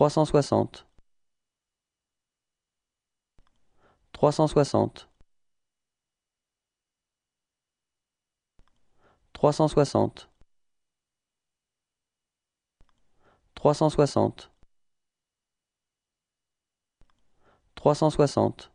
360 360 360 360 360